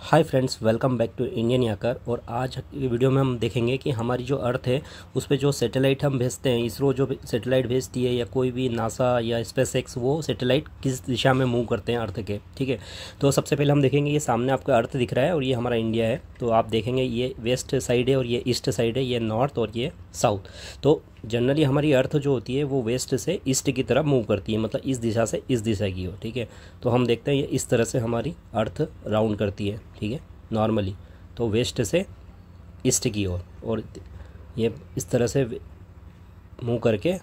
hi friends welcome back to Indian याकर और आज की वीडियो में हम देखेंगे कि हमारी जो अर्थ है उस पर जो सैटेलाइट हम भेजते हैं इसरो जो सैटेलाइट भेजती है या कोई भी नासा या स्पेस एक्स वो सैटेलाइट किस दिशा में मूव करते हैं अर्थ के ठीक है तो सबसे पहले हम देखेंगे ये सामने आपका अर्थ दिख रहा है और ये हमारा इंडिया है तो आप देखेंगे ये वेस्ट साइड है और ये ईस्ट साइड है ये नॉर्थ और ये साउथ तो जनरली हमारी अर्थ जो होती है वो वेस्ट से ईस्ट की तरफ मूव करती है मतलब इस दिशा से इस दिशा की हो ठीक है तो हम देखते हैं ये इस तरह से हमारी अर्थ राउंड करती है ठीक है नॉर्मली तो वेस्ट से ईस्ट की ओर और ये इस तरह से मूव करके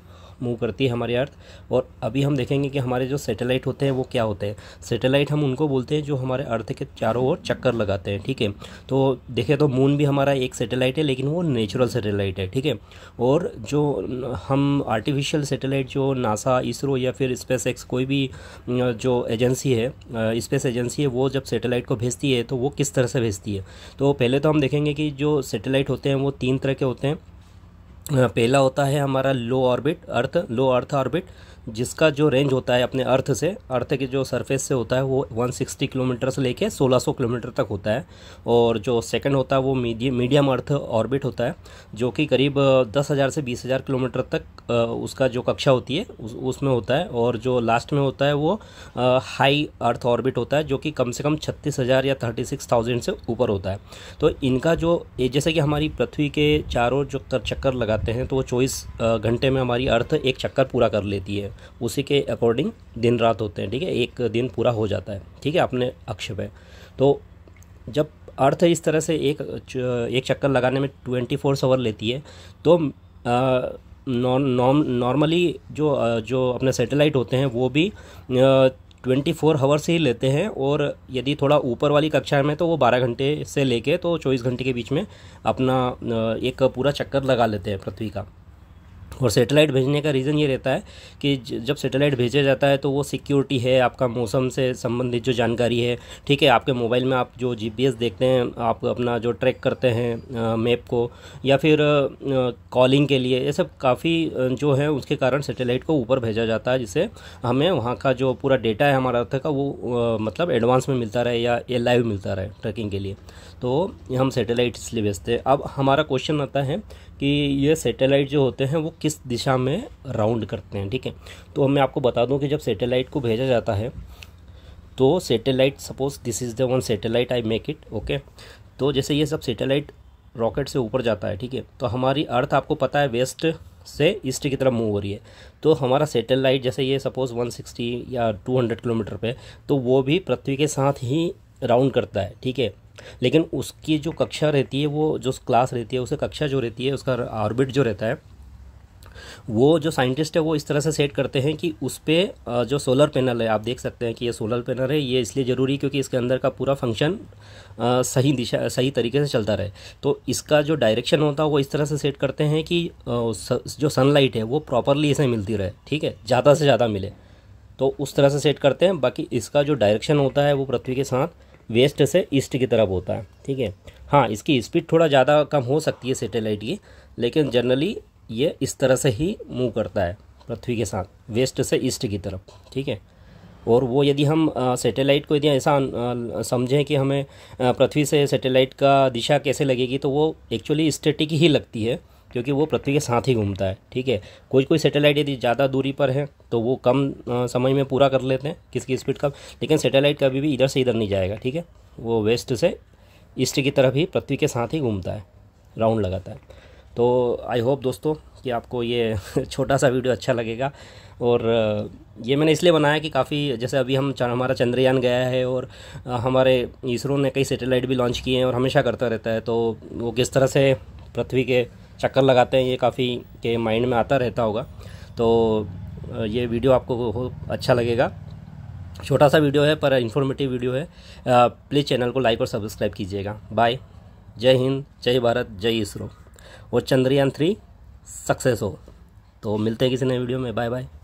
मूव करती है हमारे अर्थ और अभी हम देखेंगे कि हमारे जो सैटेलाइट होते हैं वो क्या होते हैं सैटेलाइट हम उनको बोलते हैं जो हमारे अर्थ के चारों ओर चक्कर लगाते हैं ठीक है तो देखें तो मून भी हमारा एक सेटेलाइट है लेकिन वो नेचुरल सेटेलाइट है ठीक है और जो हम आर्टिफिशियल सेटेलाइट जो नासा इसरो या फिर स्पेस एक्स कोई भी जो एजेंसी है स्पेस एजेंसी है वो जब सेटेलाइट को भेजती है तो वो किस तरह से भेजती है तो पहले तो हम देखेंगे कि जो सेटेलाइट होते हैं वो तीन तरह के होते हैं पहला होता है हमारा लो ऑर्बिट अर्थ लो अर्थ ऑर्बिट जिसका जो रेंज होता है अपने अर्थ से अर्थ के जो सरफेस से होता है वो 160 किलोमीटर से लेके 1600 किलोमीटर तक होता है और जो सेकंड होता है वो मीडियम मीडियम अर्थ ऑर्बिट होता है जो कि करीब 10,000 से 20,000 किलोमीटर तक उसका जो कक्षा होती है उस, उसमें होता है और जो लास्ट में होता है वो हाई अर्थ ऑर्बिट होता है जो कि कम से कम छत्तीस या थर्टी से ऊपर होता है तो इनका जो जैसे कि हमारी पृथ्वी के चारों जो चक्कर लगाते हैं तो वो चौबीस घंटे में हमारी अर्थ एक चक्कर पूरा कर लेती है उसी के अकॉर्डिंग दिन रात होते हैं ठीक है एक दिन पूरा हो जाता है ठीक है अपने अक्ष पे तो जब अर्थ इस तरह से एक एक चक्कर लगाने में ट्वेंटी फोर आवर लेती है तो नॉर्मली जो जो अपने सैटेलाइट होते हैं वो भी ट्वेंटी फोर से ही लेते हैं और यदि थोड़ा ऊपर वाली कक्षा में तो वो बारह घंटे से लेके तो चौबीस घंटे के बीच में अपना एक पूरा चक्कर लगा लेते हैं पृथ्वी का और सैटेलाइट भेजने का रीज़न ये रहता है कि जब सैटेलाइट भेजा जाता है तो वो सिक्योरिटी है आपका मौसम से संबंधित जो जानकारी है ठीक है आपके मोबाइल में आप जो जीपीएस देखते हैं आप अपना जो ट्रैक करते हैं मैप को या फिर कॉलिंग के लिए ये सब काफ़ी जो है उसके कारण सैटेलाइट को ऊपर भेजा जाता है जिससे हमें वहाँ का जो पूरा डेटा है हमारा अर्थ का वो मतलब एडवांस में मिलता रहे या ए लाइव मिलता रहे ट्रैकिंग के लिए तो हम सेटेलाइट इसलिए भेजते हैं अब हमारा क्वेश्चन आता है कि ये सैटेलाइट जो होते हैं वो किस दिशा में राउंड करते हैं ठीक है तो अब मैं आपको बता दूं कि जब सैटेलाइट को भेजा जाता है तो satellite suppose this is the one satellite I make it okay तो जैसे ये सब सैटेलाइट रॉकेट से ऊपर जाता है ठीक है तो हमारी अर्थ आपको पता है वेस्ट से ईस्ट की तरफ मूव हो रही है तो हमारा सैटेलाइट जैसे ये सपोज वन या टू किलोमीटर पर तो वो भी पृथ्वी के साथ ही राउंड करता है ठीक है लेकिन उसकी जो कक्षा रहती है वो जो क्लास रहती है उसकी कक्षा जो रहती है उसका ऑर्बिट जो रहता है वो जो साइंटिस्ट है वो इस तरह से सेट करते हैं कि उस पर जो सोलर पैनल है आप देख सकते हैं कि ये सोलर पैनल है ये इसलिए ज़रूरी क्योंकि इसके अंदर का पूरा फंक्शन सही दिशा सही तरीके से चलता रहे तो इसका जो डायरेक्शन होता है वो इस तरह से सेट करते हैं कि जो सनलाइट है वो प्रॉपरली इसे मिलती रहे ठीक है ज़्यादा से ज़्यादा मिले तो उस तरह से सेट करते हैं बाकी इसका जो डायरेक्शन होता है वो पृथ्वी के साथ वेस्ट से ईस्ट की तरफ होता है ठीक है हाँ इसकी स्पीड थोड़ा ज़्यादा कम हो सकती है सेटेलाइट की लेकिन जनरली ये इस तरह से ही मूव करता है पृथ्वी के साथ वेस्ट से ईस्ट की तरफ ठीक है और वो यदि हम सैटेलाइट को यदि ऐसा समझें कि हमें पृथ्वी से सैटेलाइट का दिशा कैसे लगेगी तो वो एक्चुअली स्टेटिक ही लगती है क्योंकि वो पृथ्वी के साथ ही घूमता है ठीक है कोई कोई सैटेलाइट यदि ज़्यादा दूरी पर है तो वो कम समय में पूरा कर लेते हैं किसकी स्पीड कम लेकिन सैटेलाइट कभी भी इधर से इधर नहीं जाएगा ठीक है वो वेस्ट से ईस्ट की तरफ ही पृथ्वी के साथ ही घूमता है राउंड लगाता है तो आई होप दोस्तों कि आपको ये छोटा सा वीडियो अच्छा लगेगा और ये मैंने इसलिए बनाया कि काफ़ी जैसे अभी हम हमारा चंद्रयान गया है और हमारे इसरो ने कई सैटेलाइट भी लॉन्च किए हैं और हमेशा करता रहता है तो वो किस तरह से पृथ्वी के चक्कर लगाते हैं ये काफ़ी के माइंड में आता रहता होगा तो ये वीडियो आपको अच्छा लगेगा छोटा सा वीडियो है पर इन्फॉर्मेटिव वीडियो है प्लीज़ चैनल को लाइक और सब्सक्राइब कीजिएगा बाय जय हिंद जय भारत जय इसरो और चंद्रयान थ्री सक्सेस हो तो मिलते हैं किसी नए वीडियो में बाय बाय